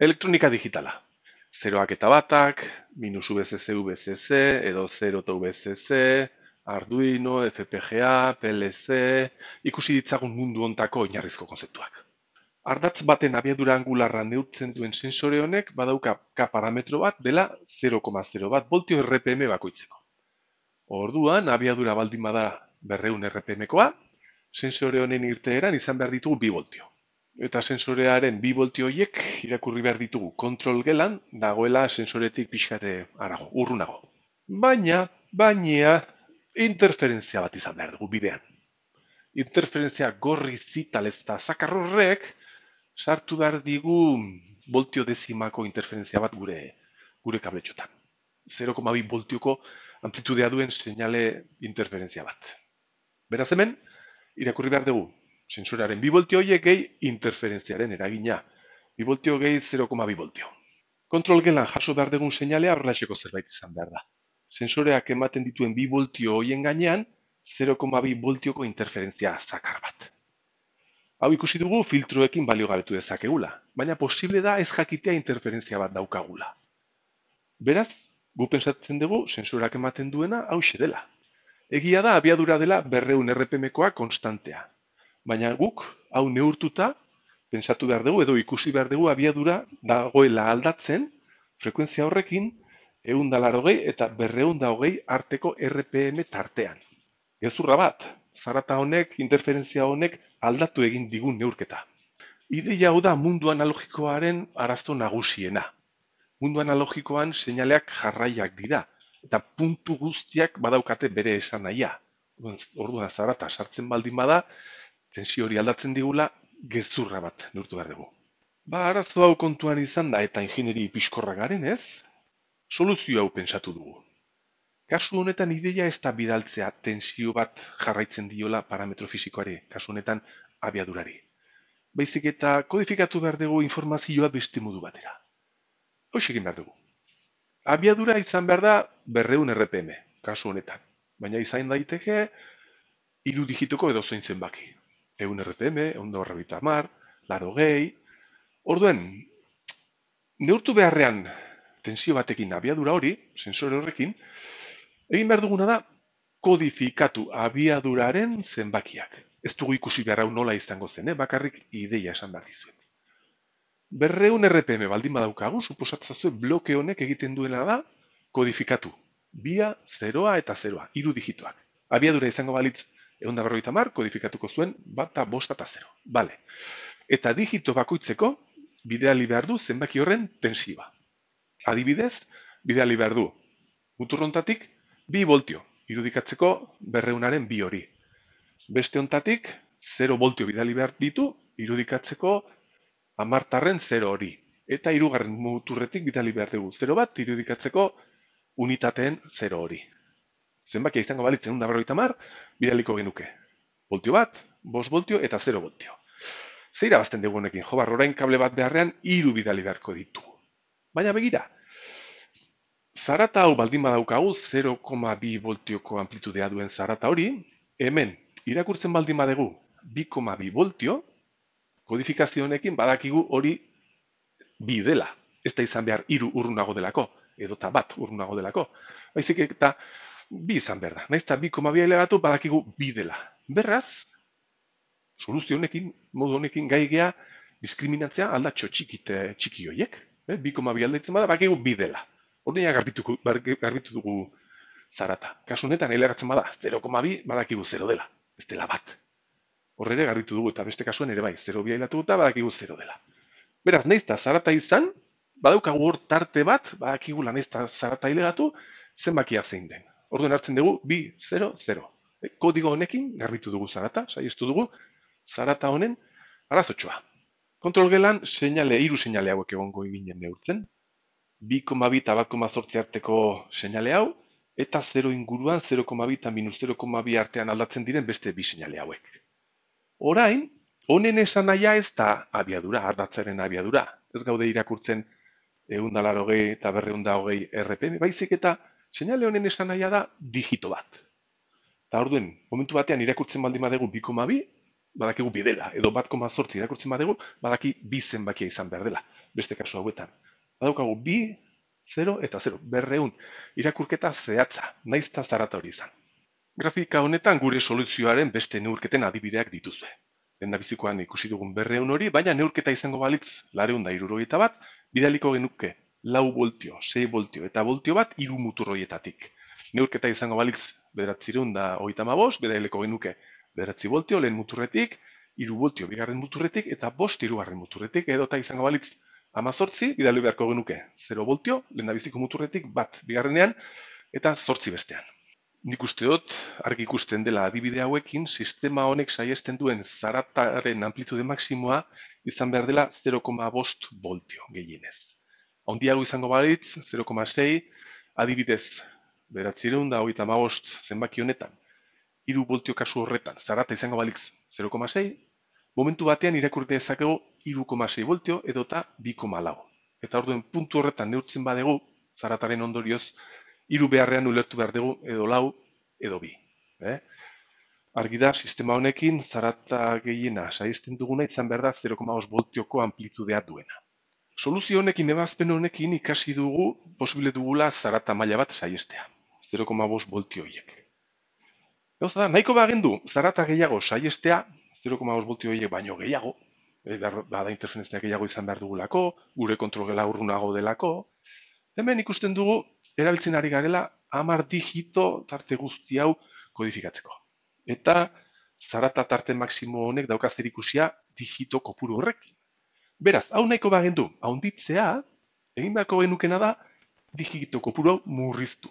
Elektronika digitala, 0ak eta batak, Minus VCC, VCC, Edo 0 eta VCC, Arduino, FPGA, PLC, ikusi ditzagun mundu ontako oinarrizko konzeptuak. Ardatz baten abiadura angularra neutzen duen sensore honek badauka k-parametro bat dela 0,0 bat voltio RPM bakoitzeko. Orduan, abiadura baldin bada berreun RPMkoa, sensore honen irteeran izan behar ditugu bi voltio eta sensorearen bi bolti horiek irakurri behar ditugu kontrol gelan, dagoela sensoretik pixkate arago, urrunago. Baina, baina, interferentzia bat izan behar dugu bidean. Interferentzia gorri zital da zakarrorrek, sartu behar digu voltio dezimako interferentzia bat gure gure kabletxotan. 0,2 voltioko amplitudea duen seinale interferentzia bat. Beraz hemen, irakurri behar dugu sensoraren bi voltio hoiek gehi interferentziaren eragina. Bi voltio gehi 0,2 voltio. Kontrol gelan jaso dardegun degun seinalea horrelaxeko zerbait izan behar da. Sensoreak ematen dituen bi voltio hoien gainean, 0,2 voltioko interferentzia zakar bat. Hau ikusi dugu filtroekin baliogabetu dezakegula, baina posible da ez jakitea interferentzia bat daukagula. Beraz, gu pentsatzen dugu sensorak ematen duena hau dela. Egia da abiadura dela berreun RPMkoa konstantea, baina guk, hau neurtuta, pensatu behar dugu, edo ikusi behar dugu abiadura dagoela aldatzen, frekuentzia horrekin, egun dalarogei eta berreun hogei arteko RPM tartean. Ezurra bat, zarata honek, interferentzia honek aldatu egin digun neurketa. Ideia hau da mundu analogikoaren arazo nagusiena. Mundu analogikoan seinaleak jarraiak dira, eta puntu guztiak badaukate bere esan nahia. Orduan zarata sartzen baldin bada, tensio hori aldatzen digula, gezurra bat nurtu behar dugu. Ba, arazo hau kontuan izan da eta ingineri piskorra garen ez, soluzio hau pensatu dugu. Kasu honetan ideia ez da bidaltzea tensio bat jarraitzen diola parametro fizikoare, kasu honetan abiadurari. Baizik eta kodifikatu behar dugu informazioa beste modu batera. Hoxe egin behar dugu. Abiadura izan behar da berreun RPM, kasu honetan. Baina izain daiteke, iru digitoko edo zein zenbaki eun RPM, eun da mar, laro gehi. Orduen, neurtu beharrean tensio batekin abiadura hori, sensore horrekin, egin behar duguna da, kodifikatu abiaduraren zenbakiak. Ez dugu ikusi behar hau nola izango zen, eh? bakarrik ideia esan behar izuen. Berreun RPM baldin badaukagu, suposatza zuen bloke honek egiten duena da, kodifikatu. Bia, zeroa eta zeroa, iru digituak. Abiadura izango balitz, egun da berroita zuen, bata bosta eta zero. Bale. Eta digito bakoitzeko, bideali behar du zenbaki horren tensiba. Adibidez, bideali behar du. Muturrontatik, bi voltio, irudikatzeko berreunaren bi hori. Beste ontatik, 0 voltio bidali behar ditu, irudikatzeko amartarren 0 hori. Eta irugarren muturretik bidali behar dugu 0 bat, irudikatzeko unitateen 0 hori zenbakia izango balitz egun bidaliko genuke. Voltio bat, bos voltio eta zero voltio. Zeira bazten degunekin, jo barro orain kable bat beharrean, iru bidali beharko ditu. Baina begira, zarata hau baldin badaukagu 0,2 voltioko amplitudea duen zarata hori, hemen, irakurtzen baldin badegu 2,2 voltio, kodifikazio honekin badakigu hori bi dela. Ez da izan behar iru urrunago delako, edo eta bat urrunago delako. Baizik eta bi izan behar da. 2,2 bi koma elegatu badakigu bi dela. Berraz, soluzio honekin, modu honekin gai gea diskriminatzea aldatxo txikioiek. txiki Eh? Bi koma aldatzen bada, badakigu bi dela. Horne garbitu dugu zarata. Kasu honetan, elegatzen bada, 0,2 badakigu 0 dela. Ez dela bat. Horre ere garbitu dugu eta beste kasuan ere bai, 0 bi eta badakigu 0 dela. Beraz, neizta zarata izan, badaukagu hor tarte bat, badakigu lan ez zarata ilegatu, zenbakia zein den. Orduan hartzen dugu, bi, zero, zero. Eh, kodigo honekin, garbitu dugu zarata, saiztu dugu, zarata honen, arazotxoa. Kontrol gelan, seinale, iru seinale hauek egongo eginen neurtzen. 2,2 eta 1,8 arteko seinale hau, eta 0 inguruan 0,2 eta minus 0,2 artean aldatzen diren beste bi seinale hauek. Orain, honen esan aia ez da abiadura, ardatzaren abiadura. Ez gaude irakurtzen egun dalar eta berre hogei RPM, baizik eta Seinale honen esan nahia da digito bat. Eta orduen, momentu batean irakurtzen baldin badegu 2,2, badakigu bidela, edo bat koma zortzi irakurtzen badegu, badaki bi zenbakia izan behar dela, beste kasu hauetan. Badaukagu bi, 0 eta 0, berreun, irakurketa zehatza, naiz zarata hori izan. Grafika honetan gure soluzioaren beste neurketen adibideak dituzue. Lenda bizikoan ikusi dugun berreun hori, baina neurketa izango balitz, lareun da bat, bidaliko genuke lau voltio, sei voltio, eta voltio bat iru muturroietatik. Neurketa izango balitz, bederatzireun da hogeita ma bost, bedaileko genuke bederatzi voltio, lehen muturretik, iru voltio bigarren muturretik, eta bost hirugarren muturretik, edo eta izango balitz, amazortzi, bidali beharko genuke, zero voltio, lehen da biziko muturretik, bat bigarrenean, eta zortzi bestean. Nik uste dut, argi ikusten dela adibide hauekin, sistema honek saiesten duen zarataren amplitude maksimoa izan behar dela 0,5 voltio gehienez. Ondiago izango balitz, 0,6, adibidez, beratzireun da, hori magost zenbaki honetan, iru voltio kasu horretan, zarata izango balitz, 0,6, momentu batean irakurri dezakegu 3,6 voltio edota 2,4 lau. Eta orduen puntu horretan neurtzen badegu, zarataren ondorioz, iru beharrean ulertu behar dugu edo lau edo bi. Eh? Argi da, sistema honekin, zarata gehiena saizten duguna, izan behar da 0,5 voltioko amplitudea duena. Soluzio honekin, ebazpen honekin ikasi dugu, posible dugula zarata maila bat saiestea. 0,5 volti horiek. nahiko bagen gendu, zarata gehiago saiestea, 0,5 volti horiek baino gehiago, eh, bada interferenzia gehiago izan behar dugulako, gure kontrol urrunago delako. Hemen ikusten dugu, erabiltzen ari garela, amar digito tarte guzti hau kodifikatzeko. Eta zarata tarte maksimo honek daukaz erikusia digito kopuru horrek. Beraz, hau nahiko bagendu, ditzea, egin beharko genukena da, digito kopuru murriztu.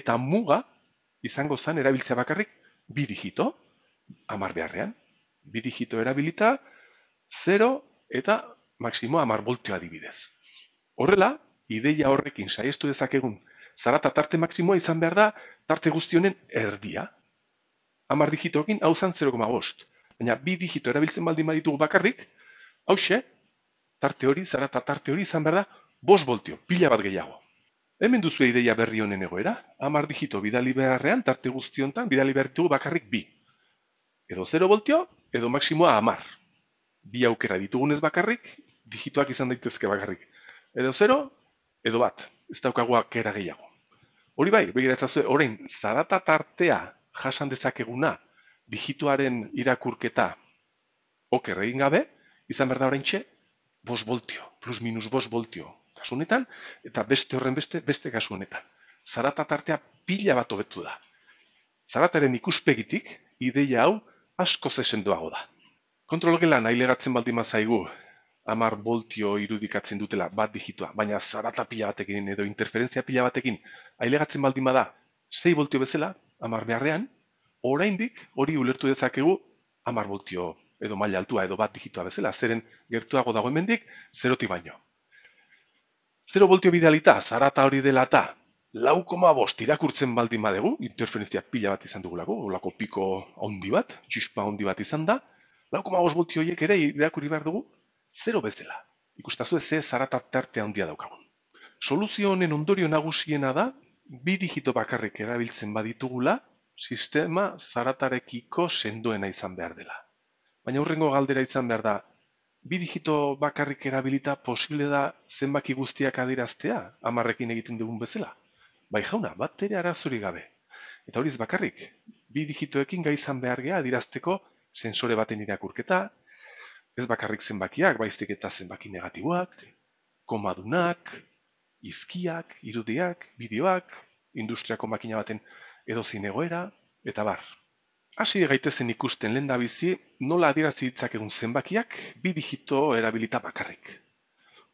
Eta muga, izango zan erabiltzea bakarrik, bi digito, amar beharrean. Bi digito erabilita, 0 eta maksimo amar voltio adibidez. Horrela, ideia horrekin saiestu dezakegun, zarata tarte maksimoa izan behar da, tarte guztionen erdia. Amar digitokin, hau zan 0,5. Baina bi digito erabiltzen baldin baditugu bakarrik, hau tarte hori, zara eta tarte hori izan behar da, bos voltio, pila bat gehiago. Hemen duzu ideia berri honen egoera, amar digito bidali beharrean, tarte guztiontan, bidali behar ditugu bakarrik bi. Edo 0 voltio, edo maksimoa amar. Bi aukera ditugunez bakarrik, digitoak izan daitezke bakarrik. Edo 0, edo bat, ez daukagoa kera gehiago. Hori bai, begiratzazue, orain, zarata tartea jasan dezakeguna, digituaren irakurketa oker egin gabe, izan behar da orain txe, bos voltio, plus minus bos voltio kasunetan, eta beste horren beste, beste honetan. Zarata tartea pila bat hobetu da. Zarataren ikuspegitik, ideia hau asko zesendoago da. Kontrol gela nahi legatzen baldin mazaigu, amar voltio irudikatzen dutela bat digitua, baina zarata pila batekin edo interferentzia pila batekin, ailegatzen baldin bada, 6 voltio bezala, amar beharrean, oraindik hori ulertu dezakegu amar voltio edo maila altua, edo bat digitoa bezala, zeren gertuago dago hemendik, zeroti baino. Zero voltio bidealita, zarata hori dela eta, lau koma bost irakurtzen baldin badegu, interferentzia pila bat izan dugulako, olako piko ondi bat, txispa handi bat izan da, lau koma bost voltio horiek ere irakurri behar dugu, zero bezala. Ikustazu ez, zarata tartea handia daukagun. Soluzio honen ondorio nagusiena da, bi digito bakarrik erabiltzen baditugula, sistema zaratarekiko sendoena izan behar dela. Baina hurrengo galdera izan behar da, bi digito bakarrik erabilita posible da zenbaki guztiak adiraztea, amarrekin egiten dugun bezala. Bai jauna, bat ere arazuri gabe. Eta horiz bakarrik, bi digitoekin gaizan behar geha adirazteko sensore baten irakurketa, ez bakarrik zenbakiak, baizik eta zenbaki negatiboak, komadunak, izkiak, irudiak, bideoak, industriako makina baten edozin egoera, eta bar, hasi gaitezen ikusten lenda bizi nola adierazi ditzakegun zenbakiak bi digito erabilita bakarrik.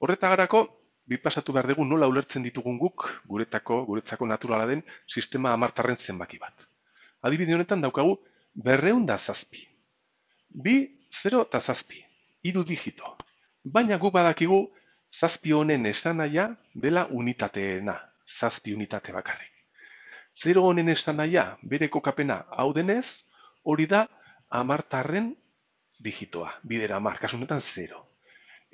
Horretagarako, bi pasatu behar dugu nola ulertzen ditugun guk guretako, guretzako naturala den sistema amartarren zenbaki bat. Adibide honetan daukagu berrehun da zazpi. Bi, zero eta zazpi, iru digito. Baina guk badakigu zazpi honen esanaia dela unitateena, zazpi unitate bakarrik. Zero honen esanaia bere kokapena hau denez, hori da amartarren digitoa, bidera kasu honetan 0.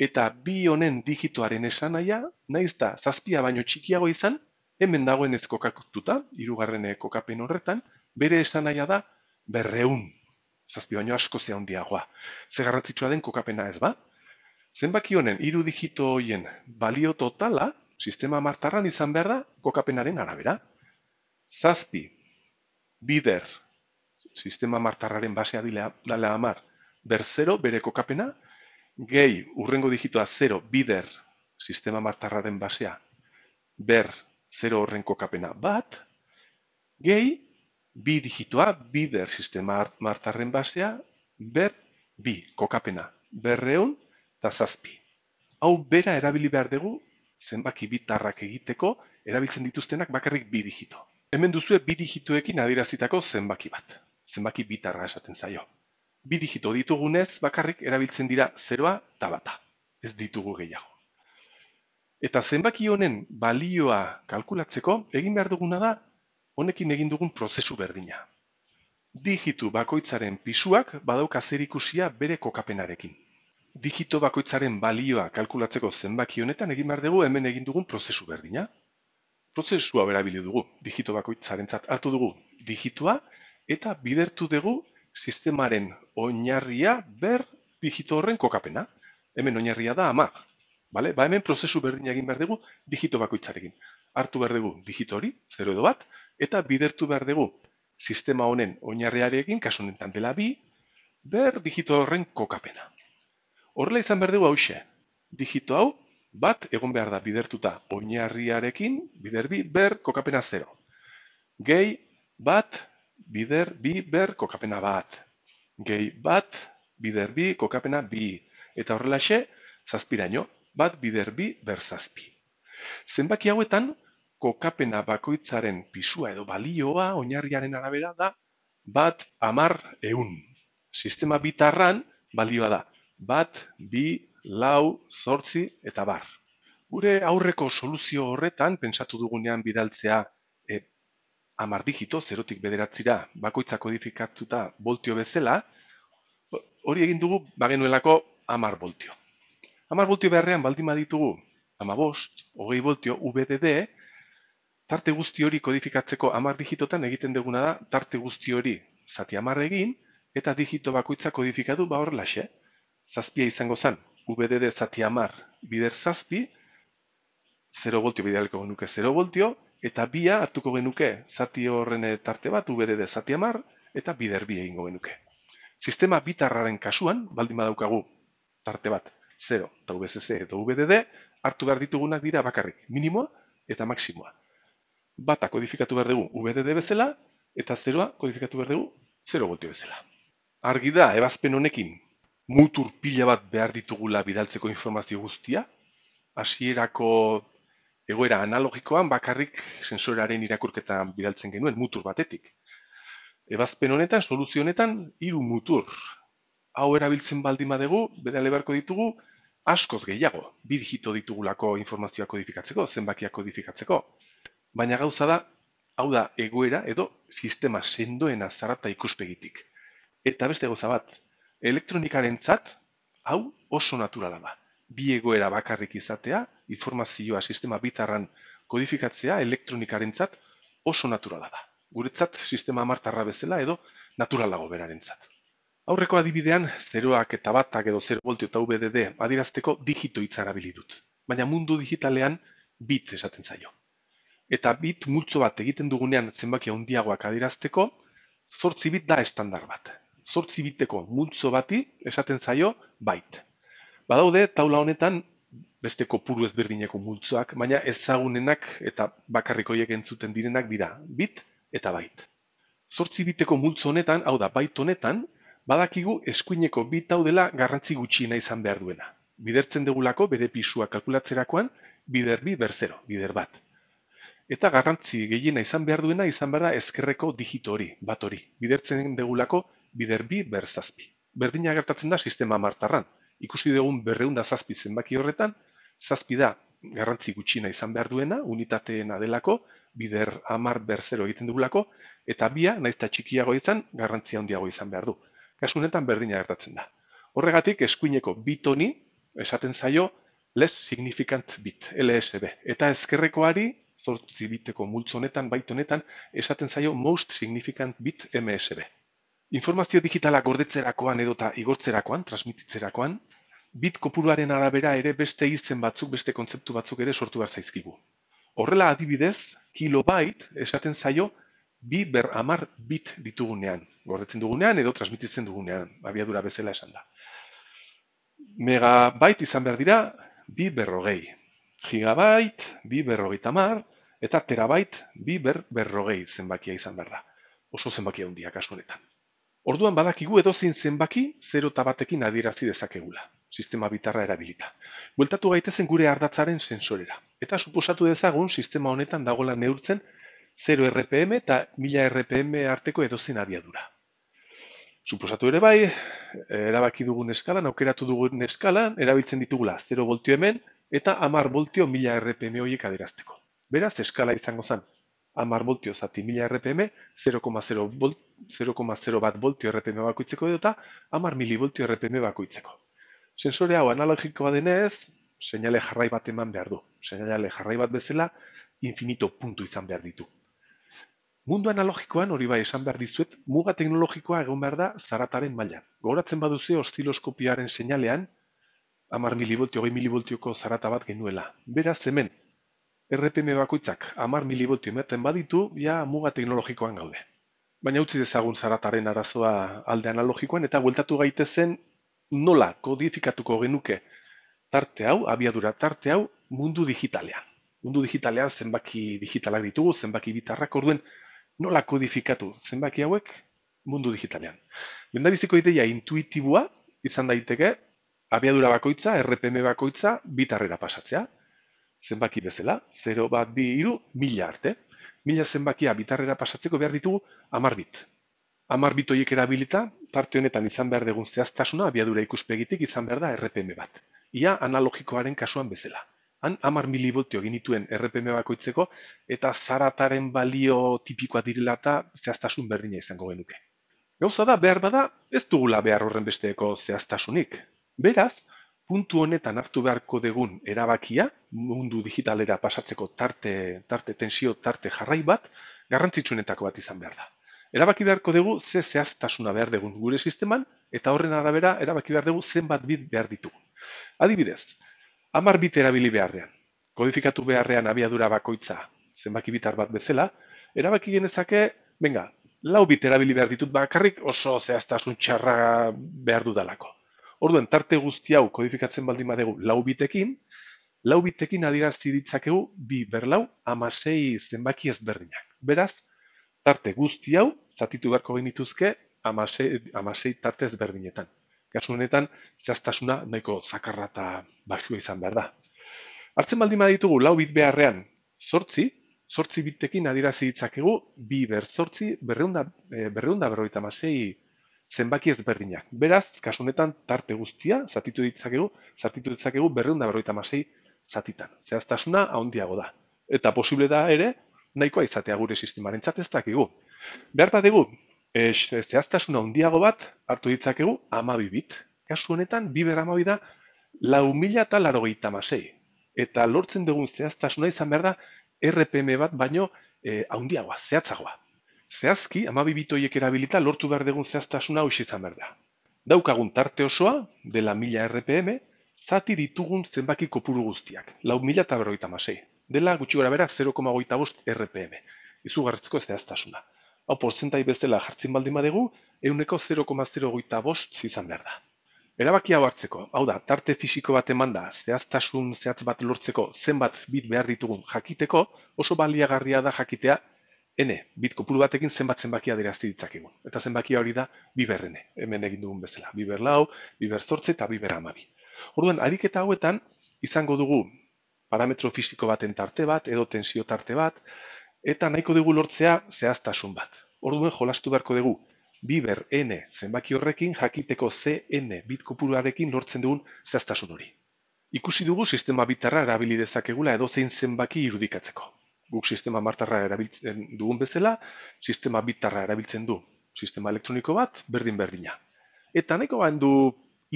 Eta bi honen digitoaren esanaia, naiz da, zazpia baino txikiago izan, hemen dagoen ez kokakututa, irugarren kokapen horretan, bere esanaia da, berreun, zazpi baino asko ze handiagoa. Ze den kokapena ez ba? Zenbaki honen, iru digito hoien balio totala, sistema martarran izan behar da, kokapenaren arabera. Zazpi, bider, sistema martarraren basea dela dala amar, ber 0 bere kokapena, gehi urrengo digitoa 0 bider sistema martarraren basea, ber 0 horren kokapena bat, gehi bi digitoa bider sistema martarren basea, ber bi kokapena, berreun eta zazpi. Hau bera erabili behar dugu zenbaki bitarrak egiteko erabiltzen dituztenak bakarrik bi digito. Hemen duzue bi digituekin adierazitako zenbaki bat zenbaki bitarra esaten zaio. Bi digito ditugunez bakarrik erabiltzen dira zeroa eta bata, ez ditugu gehiago. Eta zenbaki honen balioa kalkulatzeko, egin behar duguna da, honekin egin dugun prozesu berdina. Digitu bakoitzaren pisuak badauka zer ikusia bere kokapenarekin. Digitu bakoitzaren balioa kalkulatzeko zenbaki honetan, egin behar dugu hemen egin dugun prozesu berdina. Prozesua berabili dugu, digitu bakoitzaren hartu dugu digitua, eta bidertu dugu sistemaren oinarria ber digito horren kokapena. Hemen oinarria da ama. Vale? Ba hemen prozesu berdin egin behar dugu digito bakoitzarekin. hartu behar dugu digito hori, zero edo bat, eta bidertu behar dugu sistema honen oinarriarekin, kasu honetan dela bi, ber digito horren kokapena. Horrela izan behar dugu hause, digito hau, bat egon behar da bidertuta oinarriarekin, bider bi, ber kokapena zero. Gehi, bat, bider bi ber kokapena bat, gehi bat, bider bi kokapena bi, eta horrelaxe, zazpiraino, bat bider bi ber zazpi. Zenbaki hauetan, kokapena bakoitzaren pisua edo balioa oinarriaren arabera da, bat amar eun. Sistema bitarran balioa da, bat, bi, lau, zortzi eta bar. Gure aurreko soluzio horretan, pentsatu dugunean bidaltzea amar digito, zerotik bederatzira, bakoitza kodifikatuta voltio bezala, hori egin dugu, bagenuelako amar voltio. Amar voltio beharrean, baldin baditugu, ama bost, hogei voltio, VDD, tarte guzti hori kodifikatzeko amar digitotan egiten deguna da, tarte guzti hori zati amar egin, eta digito bakoitza kodifikatu, ba hor laxe, zazpia izango zen, VDD zati amar bider zazpi, 0 voltio, bidealeko genuke 0 voltio, eta bia hartuko genuke zati horren eh, tarte bat UBDD de zati amar eta bider bi egingo genuke. Sistema bitarraren kasuan, baldin badaukagu tarte bat 0 eta VCC eta UBDD, hartu behar ditugunak dira bakarrik minimoa eta maksimoa. Bata kodifikatu behar dugu UBDD bezala eta 0a kodifikatu behar dugu 0 goti bezala. Argi da, ebazpen honekin mutur pila bat behar ditugula bidaltzeko informazio guztia, hasierako egoera analogikoan bakarrik sensorearen irakurketa bidaltzen genuen mutur batetik. Ebazpen honetan, soluzio honetan hiru mutur hau erabiltzen baldin badugu, bera leberko ditugu askoz gehiago. Bi digito ditugulako informazioa kodifikatzeko, zenbakia kodifikatzeko. Baina gauza da, hau da egoera edo sistema sendoena zarata ikuspegitik. Eta beste gauza bat, elektronikarentzat hau oso naturala da bi egoera bakarrik izatea, informazioa sistema bitarran kodifikatzea elektronikarentzat oso naturala da. Guretzat sistema amartarra bezala edo naturalago berarentzat. Aurreko adibidean, 0ak eta batak edo zero voltio eta VDD adirazteko digito hitz dut. Baina mundu digitalean bit esaten zaio. Eta bit multzo bat egiten dugunean zenbaki handiagoak adirazteko, zortzi bit da estandar bat. Zortzi biteko multzo bati esaten zaio bait. Badaude, taula honetan, beste kopuru ezberdineko multzoak, baina ezagunenak eta bakarrikoiek entzuten direnak dira, bit eta bait. Zortzi biteko multzo honetan, hau da, bait honetan, badakigu eskuineko bit hau dela garrantzi gutxiena izan behar duena. Bidertzen degulako bere pisua kalkulatzerakoan, bider bi berzero, bider bat. Eta garrantzi gehiena izan behar duena izan behar da ezkerreko digito hori, bat hori. Bidertzen degulako bider bi berzazpi. Berdina gertatzen da sistema martarran, ikusi dugun berreun da zazpi zenbaki horretan, zazpi da garrantzi gutxina izan behar duena, unitateena delako, bider amar berzero egiten dugulako, eta bia, naiz eta txikiago izan, garrantzia handiago izan behar du. Kasunetan berdina gertatzen da. Horregatik, eskuineko bitoni, esaten zaio, less significant bit, LSB. Eta ezkerrekoari, zortzi biteko multzo honetan, baito honetan, esaten zaio most significant bit MSB. Informazio digitala gordetzerakoan edota igortzerakoan, transmititzerakoan, bit kopuruaren arabera ere beste izen batzuk, beste kontzeptu batzuk ere sortu behar zaizkigu. Horrela adibidez, kilobait esaten zaio bi ber amar bit ditugunean, gordetzen dugunean edo transmititzen dugunean, abiadura bezala esan da. Megabait izan behar dira, bi berrogei. Gigabait, bi berrogei tamar, eta terabait, bi berrogei zenbakia izan behar da. Oso zenbakia hundiak asunetan. Orduan badakigu edozein zenbaki 0 1ekin adierazi dezakegula, sistema bitarra erabilita. Bueltatu gaitezen gure ardatzaren sensorera. Eta suposatu dezagun sistema honetan dagoela neurtzen 0 RPM eta 1000 RPM arteko edozein abiadura. Suposatu ere bai, erabaki dugun eskala, aukeratu dugun eskalan, erabiltzen ditugula 0 voltio hemen eta 10 voltio 1000 RPM hoiek adierazteko. Beraz, eskala izango zen, 10 voltio zati 1000 RPM, 0,0 voltio, 0,0 bat voltio RPM bakoitzeko edo eta amar mili voltio RPM bakoitzeko. Sensore hau analogikoa denez, seinale jarrai bat eman behar du. Seinale jarrai bat bezala infinito puntu izan behar ditu. Mundu analogikoan hori bai esan behar dizuet, muga teknologikoa egun behar da zarataren maila. Gauratzen baduze oztiloskopiaren seinalean, amar mili voltio, milivoltioko zarata bat genuela. Beraz, hemen, RPM bakoitzak amar mili ematen baditu, ja muga teknologikoan gaude baina utzi dezagun zarataren arazoa alde analogikoan, eta gueltatu gaitezen nola kodifikatuko genuke tarte hau, abiadura tarte hau, mundu digitalean. Mundu digitalean zenbaki digitalak ditugu, zenbaki bitarrak orduen, nola kodifikatu zenbaki hauek mundu digitalean. Bendabiziko ideia intuitiboa izan daiteke, abiadura bakoitza, RPM bakoitza, bitarrera pasatzea. Zenbaki bezala, 0 bat bi iru, arte mila zenbakia bitarrera pasatzeko behar ditugu amar bit. Amar bit horiek erabilita, parte honetan izan behar dugun zehaztasuna, abiadura ikuspegitik izan behar da RPM bat. Ia analogikoaren kasuan bezala. Han, amar milibotio genituen RPM bakoitzeko, eta zarataren balio tipikoa direla zehaztasun berdina izango genuke. Gauza da, behar bada, ez dugula behar horren besteeko zehaztasunik. Beraz, puntu honetan hartu beharko degun erabakia, mundu digitalera pasatzeko tarte, tarte tensio, tarte jarrai bat, garrantzitsunetako bat izan behar da. Erabaki beharko dugu ze zehaztasuna behar degun gure sisteman, eta horren arabera erabaki behar dugu zenbat bit behar ditugu. Adibidez, amar bit erabili beharrean, kodifikatu beharrean abiadura bakoitza, zenbaki bitar bat bezala, erabaki genezake, venga, lau bit erabili behar ditut bakarrik oso zehaztasun txarra behar dudalako. Orduan, tarte guzti hau kodifikatzen baldin badegu lau bitekin, lau bitekin adierazi ditzakegu bi berlau amasei zenbaki ezberdinak. Beraz, tarte guzti hau, zatitu beharko genituzke, amasei, amasei tarte ezberdinetan. Kasu honetan, zehaztasuna nahiko zakarra eta basua izan behar da. Artzen baldin baditugu lau bit beharrean sortzi, sortzi bitekin adierazi ditzakegu bi ber sortzi, berreunda, eh, berreunda berroita amasei zenbaki ez berdinak. Beraz, kasu honetan tarte guztia zatitu ditzakegu, zatitu ditzakegu 256 zatitan. Zehaztasuna handiago da. Eta posible da ere nahikoa izatea gure sistemarentzat ez dakigu. Behar badegu, ez, zehaztasuna handiago bat hartu ditzakegu 12 bit. Kasu honetan bi 12 da lau mila eta laro Eta lortzen dugun zehaztasuna izan behar da RPM bat baino e, handiagoa, zehatzagoa. Zehazki, amabibitoiek erabilita lortu behar dugun zehaztasuna hoxe izan behar da. Daukagun tarte osoa, dela mila RPM, zati ditugun zenbaki kopuru guztiak, lau mila eta masei. Dela gutxi gara bera 0,8 bost RPM, izugarrizko zehaztasuna. Hau porzentai bezala jartzen baldin badegu, euneko 0,08 bost izan behar da. Erabaki hau hartzeko, hau da, tarte fisiko bat eman da, zehaztasun zehatz bat lortzeko zenbat bit behar ditugun jakiteko, oso baliagarria da jakitea n bit kopuru batekin zenbat zenbakia adierazte ditzakegun. Eta zenbakia hori da biberrene, hemen egin dugun bezala. Biber lau, biber zortze eta bibera amabi. Orduan, ariketa hauetan, izango dugu parametro fisiko baten tarte bat, edo tensio tarte bat, eta nahiko dugu lortzea zehaztasun bat. Orduan, jolastu beharko dugu, biber n zenbaki horrekin jakiteko zn bit kopuruarekin lortzen dugun zehaztasun hori. Ikusi dugu sistema bitarra erabili dezakegula edo zenbaki irudikatzeko guk sistema martarra erabiltzen dugun bezala, sistema bitarra erabiltzen du. Sistema elektroniko bat, berdin berdina. Eta nahiko bain du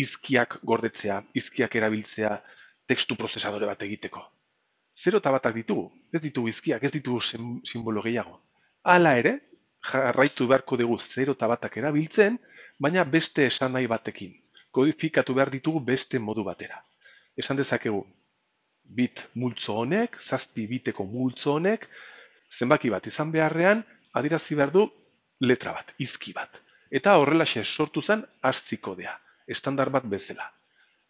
izkiak gordetzea, izkiak erabiltzea, tekstu prozesadore bat egiteko. Zero eta batak ditugu, ez ditugu izkiak, ez ditugu simbolo gehiago. Hala ere, jarraitu beharko dugu zero eta batak erabiltzen, baina beste esan nahi batekin. Kodifikatu behar ditugu beste modu batera. Esan dezakegu, bit multzo honek, zazpi biteko multzo honek, zenbaki bat izan beharrean, adirazi behar du letra bat, izki bat. Eta horrelaxe sortu zen hartziko dea, estandar bat bezala.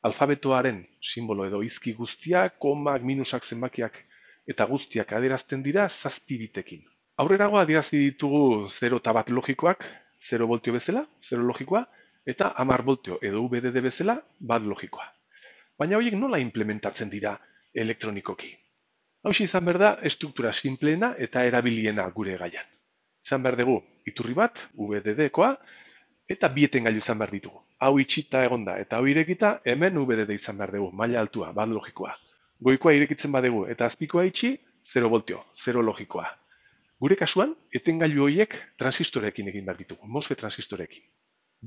Alfabetoaren simbolo edo izki guztiak, komak, minusak, zenbakiak eta guztiak adierazten dira zazpi bitekin. Aurrerago adierazi ditugu 0 eta bat logikoak, 0 voltio bezala, 0 logikoa, eta amar voltio edo VDD bezala, bat logikoa. Baina horiek nola implementatzen dira elektronikoki. Hau izan behar da, estruktura simpleena eta erabiliena gure gaian. Izan behar dugu, iturri bat, VDD-koa, eta bieten gailu izan behar ditugu. Hau itxita egonda eta hau irekita, hemen VDD izan behar dugu, maila altua, bat logikoa. Goikoa irekitzen badugu eta azpikoa itxi, 0 voltio, 0 logikoa. Gure kasuan, etengailu horiek transistorekin egin behar ditugu, MOSFET transistorekin.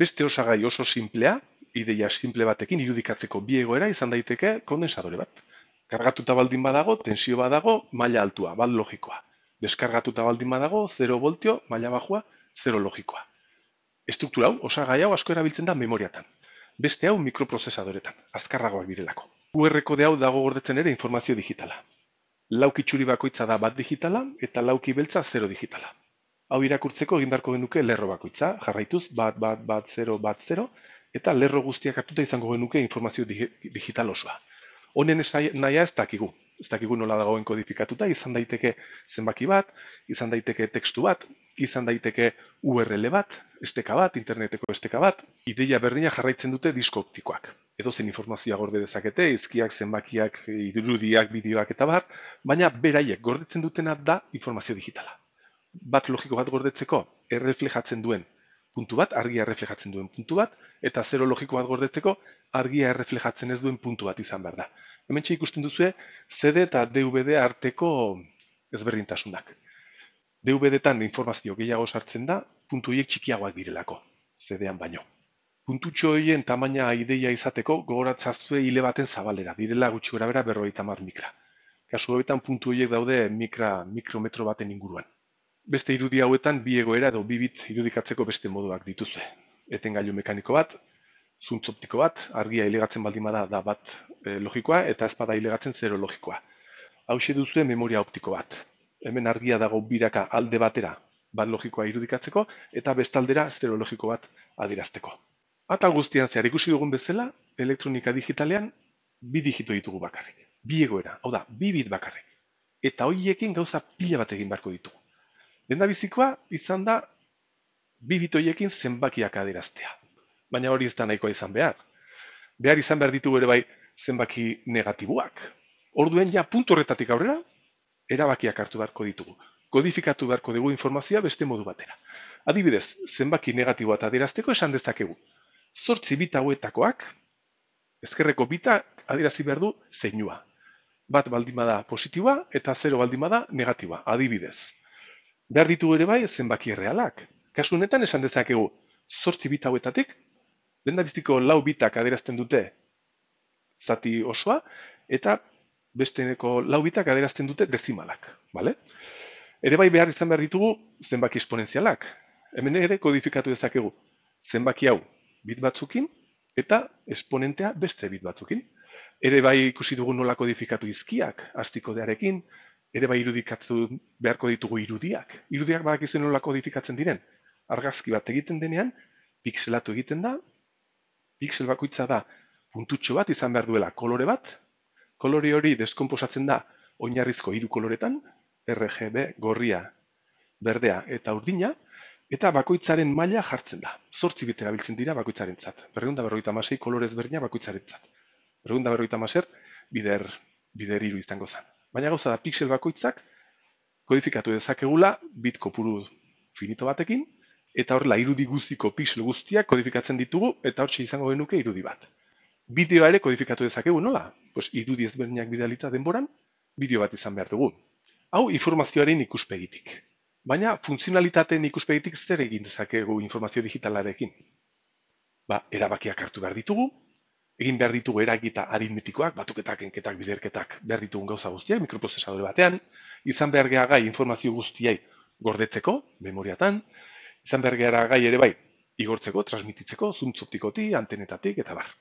Beste osagai oso simplea, ideia simple batekin irudikatzeko biegoera izan daiteke kondensadore bat kargatuta baldin badago, tensio badago, maila altua, bat logikoa. Deskargatuta baldin badago, 0 voltio, maila bajua, 0 logikoa. Estruktura hau, osagai hau, asko erabiltzen da memoriatan. Beste hau, mikroprozesadoretan, azkarragoak birelako. QR kode hau dago gordetzen ere informazio digitala. Lauki txuri bakoitza da bat digitala eta lauki beltza 0 digitala. Hau irakurtzeko egin genuke lerro bakoitza, jarraituz, bat, bat, bat, 0, bat, 0, eta lerro guztiak hartuta izango genuke informazio digital osoa honen nahia ez dakigu. Ez dakigu nola dagoen kodifikatuta, izan daiteke zenbaki bat, izan daiteke tekstu bat, izan daiteke URL bat, esteka bat, interneteko esteka bat, ideia berdina jarraitzen dute disko optikoak. Edo zen informazioa gorde dezakete, izkiak, zenbakiak, irudiak, bideoak eta bat, baina beraiek gordetzen dutena da informazio digitala. Bat logiko bat gordetzeko, erreflejatzen duen puntu bat, argia erreflejatzen duen puntu bat, eta zero logiko bat gordetzeko, argia erreflejatzen ez duen puntu bat izan behar da. Hemen ikusten duzue, CD eta DVD arteko ezberdintasunak. DVD-tan informazio gehiago sartzen da, puntu hiek txikiagoak direlako, CD-an baino. Puntu txoien tamaina ideia izateko, gogoratzazue hile baten zabalera, direla gutxi gara bera berroa mikra. Kasu horietan puntu hiek daude mikrometro baten inguruan beste irudi hauetan bi egoera edo bi irudikatzeko beste moduak dituzue. Eten gailu mekaniko bat, zuntz optiko bat, argia ilegatzen baldin bada da bat eh, logikoa eta ez bada ilegatzen zero logikoa. Hau duzue memoria optiko bat. Hemen argia dago biraka alde batera bat logikoa irudikatzeko eta bestaldera zero logiko bat adirazteko. Ata guztian zehar ikusi dugun bezala, elektronika digitalean bi digito ditugu bakarrik. Bi egoera, hau da, bi bit bakarrik. Eta hoiekin gauza pila bat egin barko ditugu. Lenda bizikoa izan da bi bitoiekin zenbakiak adieraztea. Baina hori ez da nahikoa izan behar. Behar izan behar ditu ere bai zenbaki negatiboak. Orduen ja puntu horretatik aurrera erabakiak hartu beharko ditugu. Kodifikatu beharko dugu informazioa beste modu batera. Adibidez, zenbaki negatiboa eta esan dezakegu. Zortzi bita hauetakoak, ezkerreko bita adierazi behar du zeinua. Bat baldimada positiboa eta zero baldimada negatiboa. Adibidez, behar ditu ere bai zenbaki errealak. Kasu honetan esan dezakegu, zortzi bit hauetatik, lehen biziko lau bitak aderazten dute zati osoa, eta besteneko lau bitak aderazten dute dezimalak. Bale? Ere bai behar izan behar ditugu zenbaki esponentzialak. Hemen ere kodifikatu dezakegu zenbaki hau bit batzukin eta esponentea beste bit batzukin. Ere bai ikusi dugu nola kodifikatu izkiak, aztiko dearekin, ere bai irudikatu beharko ditugu irudiak. Irudiak badak izan nola kodifikatzen diren. Argazki bat egiten denean, pikselatu egiten da, piksel bakoitza da puntutxo bat izan behar duela kolore bat, kolore hori deskomposatzen da oinarrizko hiru koloretan, RGB, gorria, berdea eta urdina, eta bakoitzaren maila jartzen da. Zortzi bit erabiltzen dira bakoitzaren zat. Berreunda berroita masei kolorez berdina bakoitzaren zat. Berreunda berroita maser, bider, bider iru izango zan baina gauza da pixel bakoitzak kodifikatu dezakegula bit kopuru finito batekin, eta horrela irudi guztiko pixel guztiak kodifikatzen ditugu, eta hortxe izango genuke irudi bat. Bideoa ere kodifikatu dezakegu, nola? Pues irudi ezberdinak bidalita denboran, bideo bat izan behar dugu. Hau, informazioaren ikuspegitik. Baina, funtzionalitateen ikuspegitik zer egin dezakegu informazio digitalarekin. Ba, erabakiak hartu behar ditugu, egin behar ditu eragita aritmetikoak, batuketak, enketak, biderketak, behar ditugun gauza guztiak, mikroprozesadore batean, izan behar geha gai informazio guztiai gordetzeko, memoriatan, izan behar gai ere bai, igortzeko, transmititzeko, zuntzoptikoti, antenetatik, eta bar.